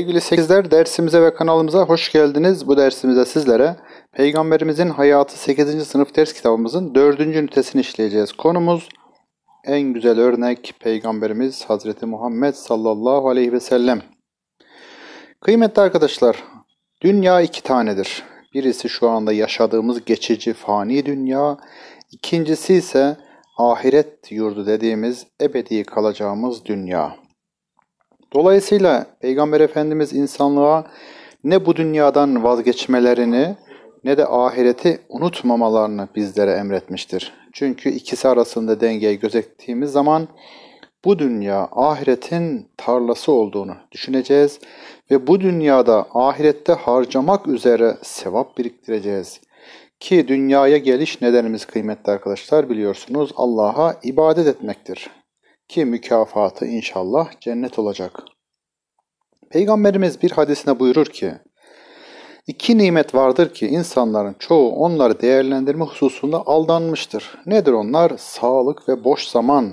Sevgili 8'ler dersimize ve kanalımıza hoş geldiniz. Bu dersimizde sizlere Peygamberimizin Hayatı 8. sınıf ders kitabımızın 4. ünitesini işleyeceğiz. Konumuz en güzel örnek Peygamberimiz Hazreti Muhammed sallallahu aleyhi ve sellem. Kıymetli arkadaşlar, dünya iki tanedir. Birisi şu anda yaşadığımız geçici fani dünya, ikincisi ise ahiret yurdu dediğimiz ebedi kalacağımız dünya. Dolayısıyla Peygamber Efendimiz insanlığa ne bu dünyadan vazgeçmelerini ne de ahireti unutmamalarını bizlere emretmiştir. Çünkü ikisi arasında dengeyi gözettiğimiz zaman bu dünya ahiretin tarlası olduğunu düşüneceğiz ve bu dünyada ahirette harcamak üzere sevap biriktireceğiz. Ki dünyaya geliş nedenimiz kıymetli arkadaşlar biliyorsunuz Allah'a ibadet etmektir ki mükafatı inşallah cennet olacak. Peygamberimiz bir hadisine buyurur ki, İki nimet vardır ki insanların çoğu onları değerlendirme hususunda aldanmıştır. Nedir onlar? Sağlık ve boş zaman.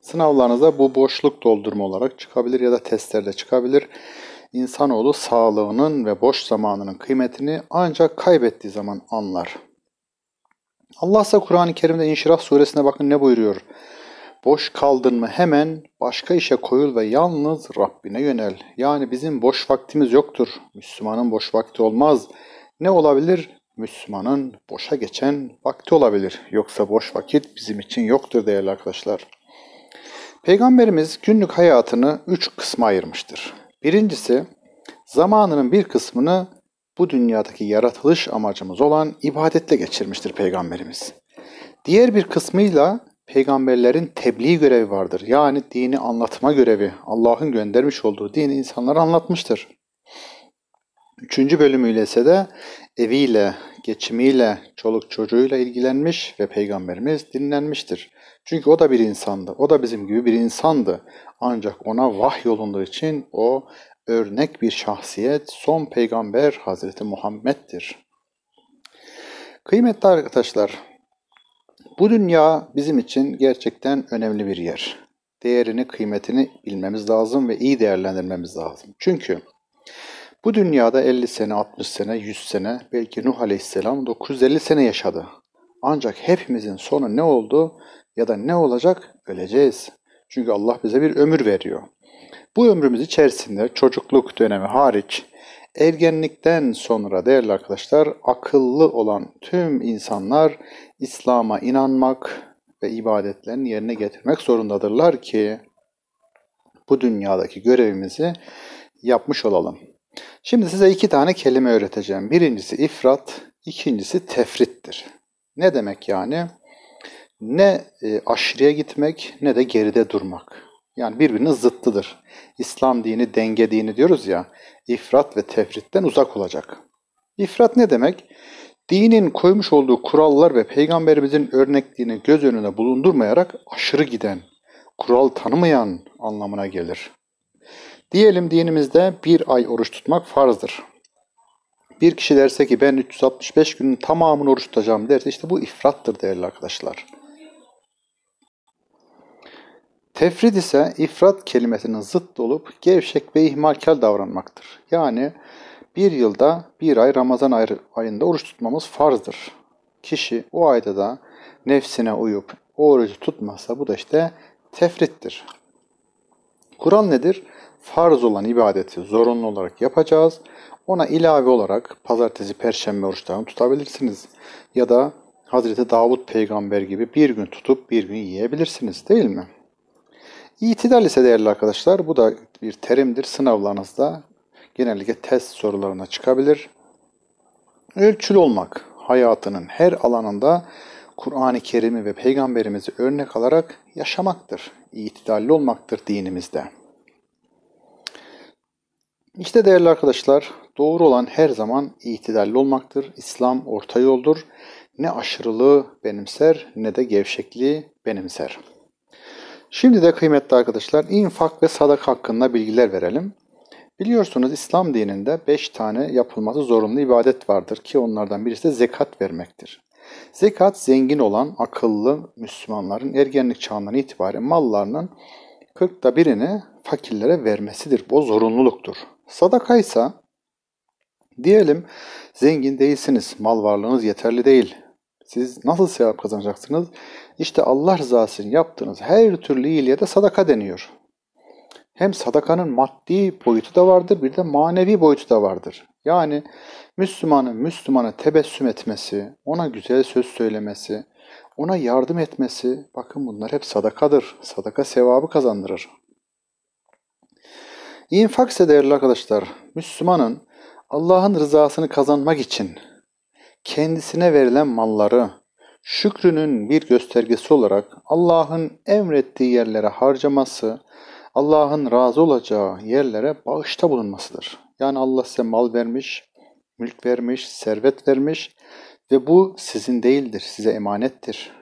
Sınavlarınıza bu boşluk doldurma olarak çıkabilir ya da testlerde çıkabilir. İnsanoğlu sağlığının ve boş zamanının kıymetini ancak kaybettiği zaman anlar. Allah ise Kur'an-ı Kerim'de İnşirah suresine bakın ne buyuruyor? Boş kaldın mı hemen başka işe koyul ve yalnız Rabbine yönel. Yani bizim boş vaktimiz yoktur. Müslümanın boş vakti olmaz. Ne olabilir? Müslümanın boşa geçen vakti olabilir. Yoksa boş vakit bizim için yoktur değerli arkadaşlar. Peygamberimiz günlük hayatını üç kısma ayırmıştır. Birincisi zamanının bir kısmını bu dünyadaki yaratılış amacımız olan ibadetle geçirmiştir Peygamberimiz. Diğer bir kısmıyla peygamberlerin tebliğ görevi vardır. Yani dini anlatma görevi. Allah'ın göndermiş olduğu dini insanlara anlatmıştır. Üçüncü bölümüyle ise de eviyle, geçimiyle, çoluk çocuğuyla ilgilenmiş ve peygamberimiz dinlenmiştir. Çünkü o da bir insandı. O da bizim gibi bir insandı. Ancak ona vahy yolunduğu için o örnek bir şahsiyet, son peygamber Hazreti Muhammed'dir. Kıymetli arkadaşlar, bu dünya bizim için gerçekten önemli bir yer. Değerini, kıymetini bilmemiz lazım ve iyi değerlendirmemiz lazım. Çünkü bu dünyada 50 sene, 60 sene, 100 sene, belki Nuh Aleyhisselam 950 sene yaşadı. Ancak hepimizin sonu ne oldu ya da ne olacak öleceğiz. Çünkü Allah bize bir ömür veriyor. Bu ömrümüz içerisinde çocukluk dönemi hariç Ergenlikten sonra değerli arkadaşlar akıllı olan tüm insanlar İslam'a inanmak ve ibadetlerini yerine getirmek zorundadırlar ki bu dünyadaki görevimizi yapmış olalım. Şimdi size iki tane kelime öğreteceğim. Birincisi ifrat, ikincisi tefrittir. Ne demek yani? Ne e, aşırıya gitmek ne de geride durmak. Yani birbirinin zıttıdır. İslam dini denge dini diyoruz ya, ifrat ve tefritten uzak olacak. İfrat ne demek? Dinin koymuş olduğu kurallar ve peygamberimizin örnekliğini göz önüne bulundurmayarak aşırı giden, kural tanımayan anlamına gelir. Diyelim dinimizde bir ay oruç tutmak farzdır. Bir kişi derse ki ben 365 günün tamamını oruç tutacağım derse işte bu ifrattır değerli arkadaşlar. Tefrid ise ifrat kelimesinin zıttı olup gevşek ve ihmalkel davranmaktır. Yani bir yılda bir ay Ramazan ayında oruç tutmamız farzdır. Kişi o ayda da nefsine uyup o orucu tutmazsa bu da işte tefrittir. Kur'an nedir? Farz olan ibadeti zorunlu olarak yapacağız. Ona ilave olarak pazartesi, perşembe oruçlarını tutabilirsiniz. Ya da Hazreti Davut peygamber gibi bir gün tutup bir gün yiyebilirsiniz değil mi? İtidal ise değerli arkadaşlar bu da bir terimdir. Sınavlarınızda genellikle test sorularına çıkabilir. Ölçülü olmak hayatının her alanında Kur'an-ı Kerim'i ve Peygamberimizi örnek alarak yaşamaktır. İtidalli olmaktır dinimizde. İşte değerli arkadaşlar doğru olan her zaman itidalli olmaktır. İslam orta yoldur. Ne aşırılığı benimser ne de gevşekliği benimser. Şimdi de kıymetli arkadaşlar infak ve sadaka hakkında bilgiler verelim. Biliyorsunuz İslam dininde 5 tane yapılması zorunlu ibadet vardır ki onlardan birisi de zekat vermektir. Zekat zengin olan akıllı Müslümanların ergenlik çağından itibaren mallarının 40'ta birini fakirlere vermesidir. Bu zorunluluktur. Sadaka ise diyelim zengin değilsiniz, mal varlığınız yeterli değil. Siz nasıl sevap kazanacaksınız? İşte Allah rızası için yaptığınız her türlü iyiliğe de sadaka deniyor. Hem sadakanın maddi boyutu da vardır, bir de manevi boyutu da vardır. Yani Müslümanın Müslümana tebessüm etmesi, ona güzel söz söylemesi, ona yardım etmesi, bakın bunlar hep sadakadır. Sadaka sevabı kazandırır. İnfak ise değerli arkadaşlar, Müslümanın Allah'ın rızasını kazanmak için kendisine verilen malları şükrünün bir göstergesi olarak Allah'ın emrettiği yerlere harcaması, Allah'ın razı olacağı yerlere bağışta bulunmasıdır. Yani Allah size mal vermiş, mülk vermiş, servet vermiş ve bu sizin değildir, size emanettir.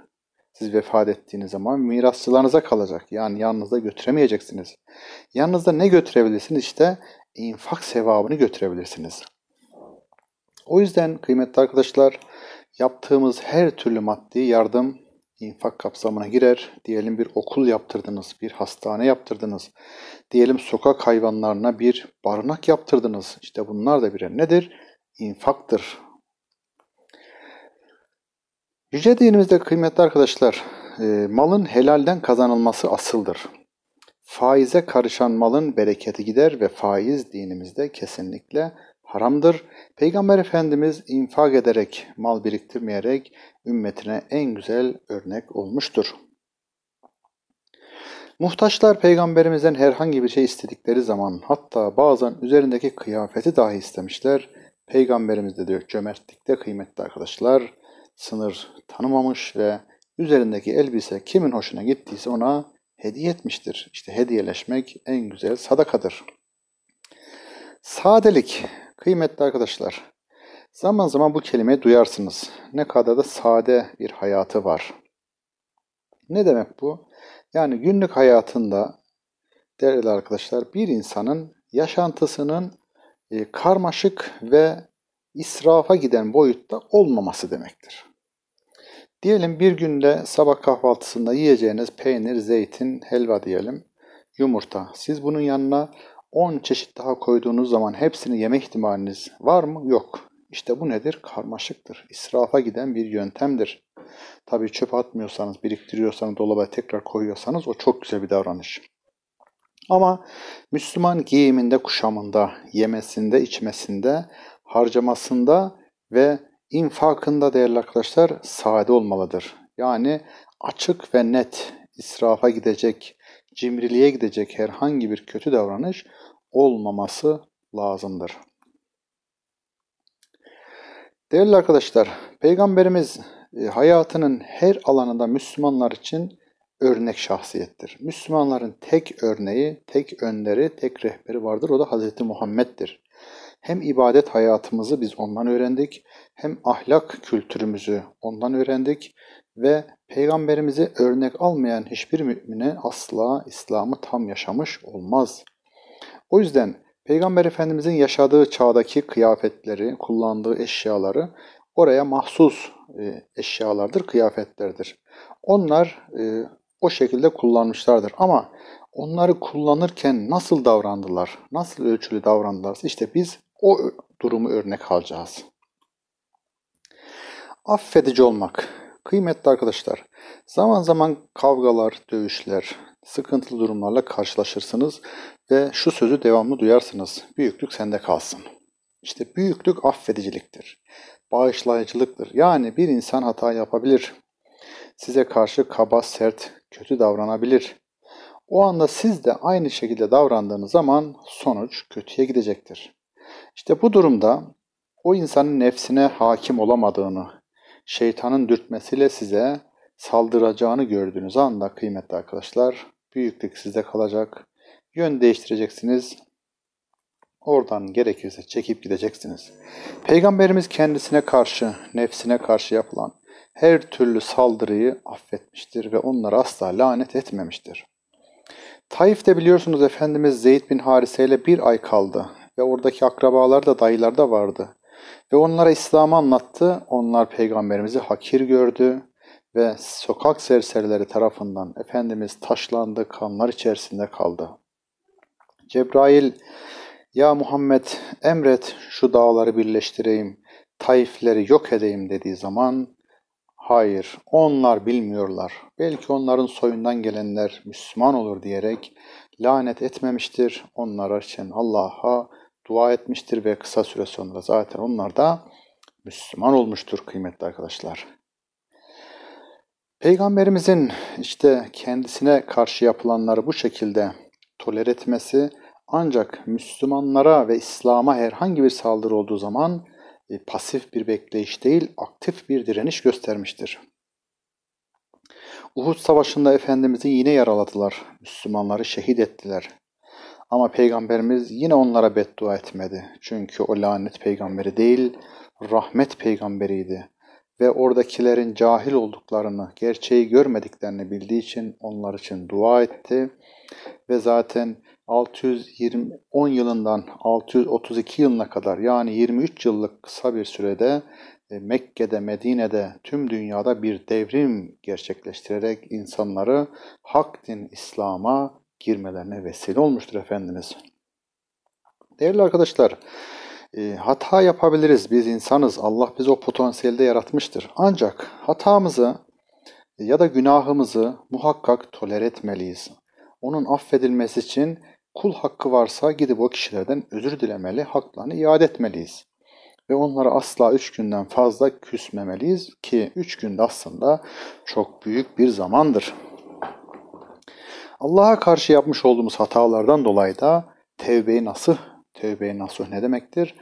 Siz vefat ettiğiniz zaman mirasçılarınıza kalacak. Yani yanınızda götüremeyeceksiniz. Yanınızda ne götürebilirsiniz? İşte infak sevabını götürebilirsiniz. O yüzden kıymetli arkadaşlar yaptığımız her türlü maddi yardım infak kapsamına girer. Diyelim bir okul yaptırdınız, bir hastane yaptırdınız. Diyelim sokak hayvanlarına bir barınak yaptırdınız. İşte bunlar da birer nedir? İnfaktır. Yüce dinimizde kıymetli arkadaşlar, e, malın helalden kazanılması asıldır. Faize karışan malın bereketi gider ve faiz dinimizde kesinlikle haramdır. Peygamber Efendimiz infak ederek, mal biriktirmeyerek ümmetine en güzel örnek olmuştur. Muhtaçlar peygamberimizden herhangi bir şey istedikleri zaman hatta bazen üzerindeki kıyafeti dahi istemişler. Peygamberimiz de diyor cömertlikte kıymetli arkadaşlar sınır tanımamış ve üzerindeki elbise kimin hoşuna gittiyse ona hediye etmiştir. İşte hediyeleşmek en güzel sadakadır. Sadelik Kıymetli arkadaşlar, zaman zaman bu kelimeyi duyarsınız. Ne kadar da sade bir hayatı var. Ne demek bu? Yani günlük hayatında değerli arkadaşlar bir insanın yaşantısının e, karmaşık ve israfa giden boyutta olmaması demektir. Diyelim bir günde sabah kahvaltısında yiyeceğiniz peynir, zeytin, helva diyelim, yumurta. Siz bunun yanına 10 çeşit daha koyduğunuz zaman hepsini yeme ihtimaliniz var mı? Yok. İşte bu nedir? Karmaşıktır. İsrafa giden bir yöntemdir. Tabi çöp atmıyorsanız, biriktiriyorsanız, dolaba tekrar koyuyorsanız o çok güzel bir davranış. Ama Müslüman giyiminde, kuşamında, yemesinde, içmesinde, harcamasında ve infakında değerli arkadaşlar sade olmalıdır. Yani açık ve net israfa gidecek cimriliğe gidecek herhangi bir kötü davranış olmaması lazımdır. Değerli arkadaşlar, Peygamberimiz e, hayatının her alanında Müslümanlar için örnek şahsiyettir. Müslümanların tek örneği, tek önderi, tek rehberi vardır. O da Hz. Muhammed'dir. Hem ibadet hayatımızı biz ondan öğrendik, hem ahlak kültürümüzü ondan öğrendik ve peygamberimize örnek almayan hiçbir mümine asla İslam'ı tam yaşamış olmaz. O yüzden Peygamber Efendimizin yaşadığı çağdaki kıyafetleri, kullandığı eşyaları oraya mahsus e, eşyalardır, kıyafetlerdir. Onlar e, o şekilde kullanmışlardır ama onları kullanırken nasıl davrandılar, nasıl ölçülü davrandılar, işte biz o durumu örnek alacağız. Affedici olmak. Kıymetli arkadaşlar, zaman zaman kavgalar, dövüşler, sıkıntılı durumlarla karşılaşırsınız ve şu sözü devamlı duyarsınız. Büyüklük sende kalsın. İşte büyüklük affediciliktir. Bağışlayıcılıktır. Yani bir insan hata yapabilir. Size karşı kaba, sert, kötü davranabilir. O anda siz de aynı şekilde davrandığınız zaman sonuç kötüye gidecektir. İşte bu durumda o insanın nefsine hakim olamadığını, şeytanın dürtmesiyle size saldıracağını gördüğünüz anda kıymetli arkadaşlar büyüklük sizde kalacak. Yön değiştireceksiniz. Oradan gerekirse çekip gideceksiniz. Peygamberimiz kendisine karşı, nefsine karşı yapılan her türlü saldırıyı affetmiştir ve onları asla lanet etmemiştir. Taif'te biliyorsunuz Efendimiz Zeyd bin Harise ile bir ay kaldı ve oradaki akrabalar da dayılar da vardı. Ve onlara İslam'ı anlattı. Onlar peygamberimizi hakir gördü ve sokak serserileri tarafından Efendimiz taşlandı, kanlar içerisinde kaldı. Cebrail, ya Muhammed emret şu dağları birleştireyim, taifleri yok edeyim dediği zaman, hayır onlar bilmiyorlar, belki onların soyundan gelenler Müslüman olur diyerek lanet etmemiştir. Onlar için Allah'a dua etmiştir ve kısa süre sonra zaten onlar da Müslüman olmuştur kıymetli arkadaşlar. Peygamberimizin işte kendisine karşı yapılanları bu şekilde toler etmesi ancak Müslümanlara ve İslam'a herhangi bir saldırı olduğu zaman e, pasif bir bekleyiş değil aktif bir direniş göstermiştir. Uhud Savaşı'nda Efendimiz'i yine yaraladılar. Müslümanları şehit ettiler. Ama Peygamberimiz yine onlara beddua etmedi. Çünkü o lanet peygamberi değil, rahmet peygamberiydi. Ve oradakilerin cahil olduklarını, gerçeği görmediklerini bildiği için onlar için dua etti. Ve zaten 620 yılından 632 yılına kadar yani 23 yıllık kısa bir sürede e, Mekke'de, Medine'de, tüm dünyada bir devrim gerçekleştirerek insanları hak din İslam'a girmelerine vesile olmuştur Efendimiz. Değerli arkadaşlar, e, hata yapabiliriz. Biz insanız. Allah bizi o potansiyelde yaratmıştır. Ancak hatamızı ya da günahımızı muhakkak toler etmeliyiz. Onun affedilmesi için kul hakkı varsa gidip o kişilerden özür dilemeli, haklarını iade etmeliyiz. Ve onlara asla üç günden fazla küsmemeliyiz ki üç günde aslında çok büyük bir zamandır. Allah'a karşı yapmış olduğumuz hatalardan dolayı da tevbe-i nasih, tevbe-i nasih ne demektir?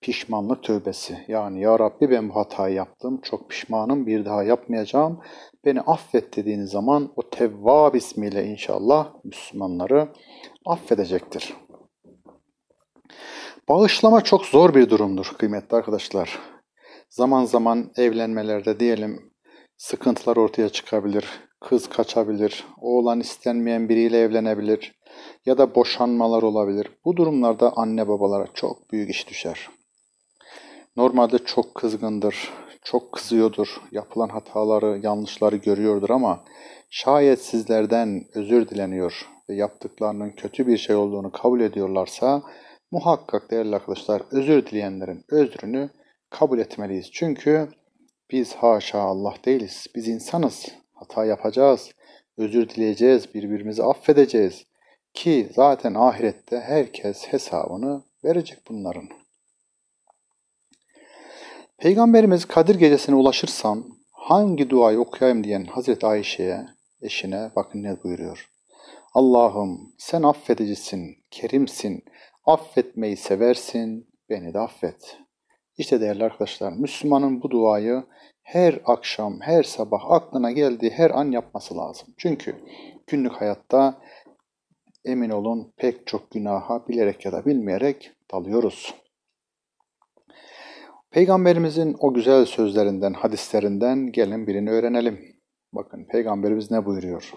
Pişmanlık tövbesi. Yani ya Rabbi ben bu hatayı yaptım, çok pişmanım, bir daha yapmayacağım. Beni affet dediğiniz zaman o Tevvab ismiyle inşallah Müslümanları affedecektir. Bağışlama çok zor bir durumdur kıymetli arkadaşlar. Zaman zaman evlenmelerde diyelim sıkıntılar ortaya çıkabilir kız kaçabilir, oğlan istenmeyen biriyle evlenebilir ya da boşanmalar olabilir. Bu durumlarda anne babalara çok büyük iş düşer. Normalde çok kızgındır, çok kızıyordur, yapılan hataları, yanlışları görüyordur ama şayet sizlerden özür dileniyor ve yaptıklarının kötü bir şey olduğunu kabul ediyorlarsa muhakkak değerli arkadaşlar özür dileyenlerin özrünü kabul etmeliyiz. Çünkü biz haşa Allah değiliz, biz insanız Hata yapacağız, özür dileyeceğiz, birbirimizi affedeceğiz. Ki zaten ahirette herkes hesabını verecek bunların. Peygamberimiz Kadir gecesine ulaşırsam hangi duayı okuyayım diyen Hazreti Ayşe'ye, eşine bakın ne buyuruyor. Allah'ım sen affedicisin, kerimsin, affetmeyi seversin, beni de affet. İşte değerli arkadaşlar Müslümanın bu duayı her akşam, her sabah aklına geldiği her an yapması lazım. Çünkü günlük hayatta emin olun pek çok günaha bilerek ya da bilmeyerek dalıyoruz. Peygamberimizin o güzel sözlerinden, hadislerinden gelin birini öğrenelim. Bakın Peygamberimiz ne buyuruyor?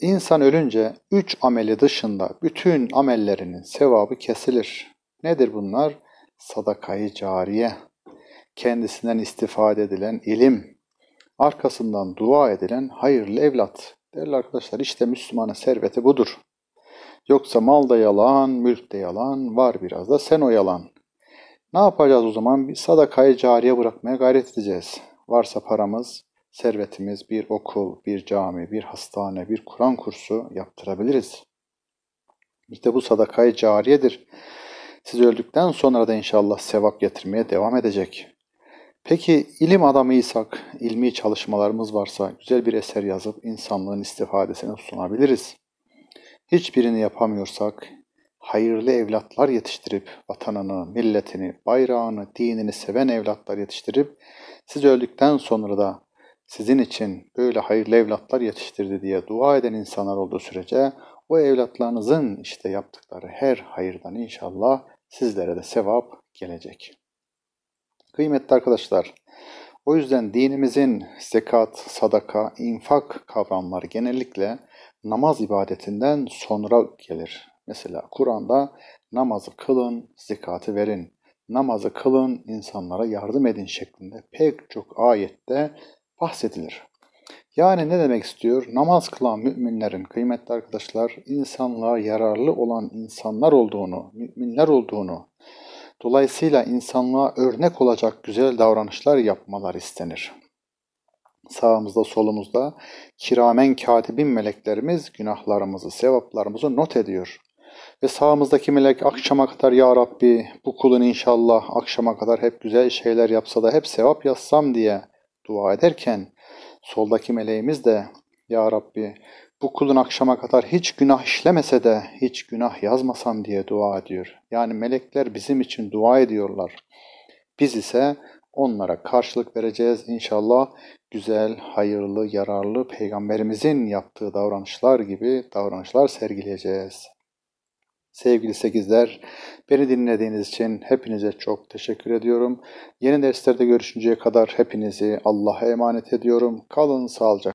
İnsan ölünce üç ameli dışında bütün amellerinin sevabı kesilir. Nedir bunlar? Sadakayı cariye, kendisinden istifade edilen ilim, arkasından dua edilen hayırlı evlat. Değerli arkadaşlar işte Müslümanın serveti budur. Yoksa mal da yalan, mülk de yalan, var biraz da sen o yalan. Ne yapacağız o zaman? Bir sadakayı cariye bırakmaya gayret edeceğiz. Varsa paramız, servetimiz bir okul, bir cami, bir hastane, bir Kur'an kursu yaptırabiliriz. İşte bu sadakayı cariyedir. Siz öldükten sonra da inşallah sevap getirmeye devam edecek. Peki ilim adamıysak, ilmi çalışmalarımız varsa güzel bir eser yazıp insanlığın istifadesine sunabiliriz. Hiçbirini yapamıyorsak hayırlı evlatlar yetiştirip vatanını, milletini, bayrağını, dinini seven evlatlar yetiştirip siz öldükten sonra da sizin için böyle hayırlı evlatlar yetiştirdi diye dua eden insanlar olduğu sürece o evlatlarınızın işte yaptıkları her hayırdan inşallah sizlere de sevap gelecek. Kıymetli arkadaşlar, o yüzden dinimizin zekat, sadaka, infak kavramları genellikle namaz ibadetinden sonra gelir. Mesela Kur'an'da namazı kılın, zekatı verin, namazı kılın, insanlara yardım edin şeklinde pek çok ayette bahsedilir. Yani ne demek istiyor? Namaz kılan müminlerin kıymetli arkadaşlar insanlığa yararlı olan insanlar olduğunu, müminler olduğunu, Dolayısıyla insanlığa örnek olacak güzel davranışlar yapmalar istenir. Sağımızda solumuzda kiramen katibin meleklerimiz günahlarımızı, sevaplarımızı not ediyor. Ve sağımızdaki melek akşama kadar ya Rabbi bu kulun inşallah akşama kadar hep güzel şeyler yapsa da hep sevap yazsam diye dua ederken soldaki meleğimiz de ya Rabbi bu kulun akşama kadar hiç günah işlemese de hiç günah yazmasam diye dua ediyor. Yani melekler bizim için dua ediyorlar. Biz ise onlara karşılık vereceğiz inşallah güzel, hayırlı, yararlı peygamberimizin yaptığı davranışlar gibi davranışlar sergileyeceğiz. Sevgili sekizler, beni dinlediğiniz için hepinize çok teşekkür ediyorum. Yeni derslerde görüşünceye kadar hepinizi Allah'a emanet ediyorum. Kalın sağlıcakla.